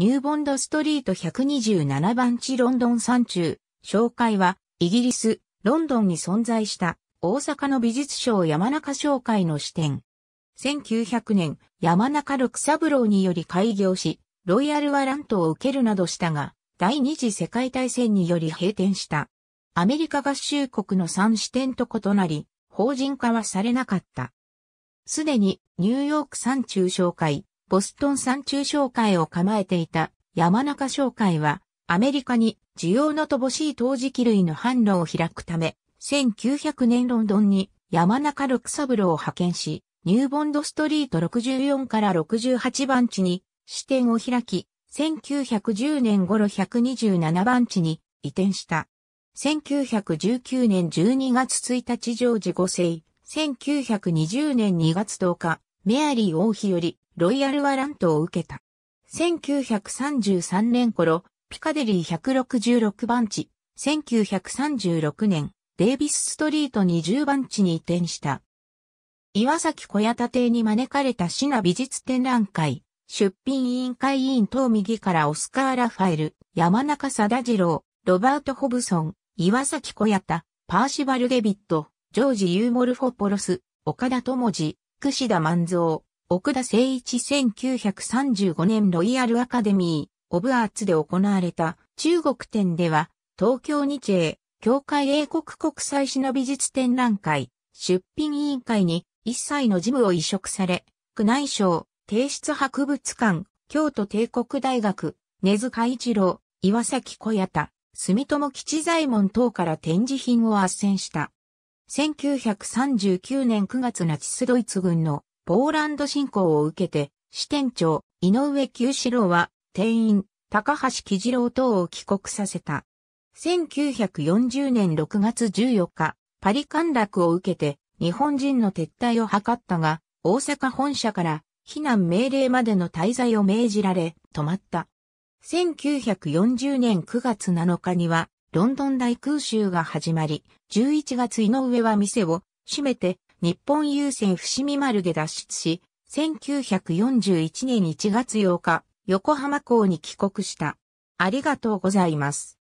ニューボンドストリート127番地ロンドン山中、紹介は、イギリス、ロンドンに存在した、大阪の美術賞山中商会の視点。1900年、山中六三郎により開業し、ロイヤルワラントを受けるなどしたが、第二次世界大戦により閉店した。アメリカ合衆国の3支店と異なり、法人化はされなかった。すでにニューヨーク山中商会、ボストン山中商会を構えていた山中商会は、アメリカに需要の乏しい陶磁器類の販路を開くため、1900年ロンドンに山中六三郎を派遣し、ニューボンドストリート64から68番地に支店を開き、1910年頃127番地に移転した。1919年12月1日常時5世、1920年2月10日、メアリー王妃よりロイヤルワラントを受けた。1933年頃、ピカデリー166番地、1936年、デイビスストリート20番地に移転した。岩崎小屋邸に招かれたシナ美術展覧会、出品委員会委員等右からオスカー・ラファエル、山中貞次郎、ロバート・ホブソン、岩崎小屋田、パーシバル・デビット、ジョージ・ユーモルフォポロス、岡田智次、串田万蔵、奥田誠一1935年ロイヤルアカデミー・オブアーツで行われた中国展では、東京日英、協会英国国際史の美術展覧会、出品委員会に一切の事務を移植され、宮内省、帝室博物館、京都帝国大学、根塚一郎、岩崎小屋田、住友吉左衛門等から展示品を斡旋した。1939年9月ナチスドイツ軍のポーランド侵攻を受けて、支店長、井上久四郎は、店員、高橋喜次郎等を帰国させた。1940年6月14日、パリ陥落を受けて、日本人の撤退を図ったが、大阪本社から避難命令までの滞在を命じられ、止まった。1940年9月7日には、ロンドン大空襲が始まり、11月井上は店を閉めて、日本郵船伏見丸で脱出し、1941年1月8日、横浜港に帰国した。ありがとうございます。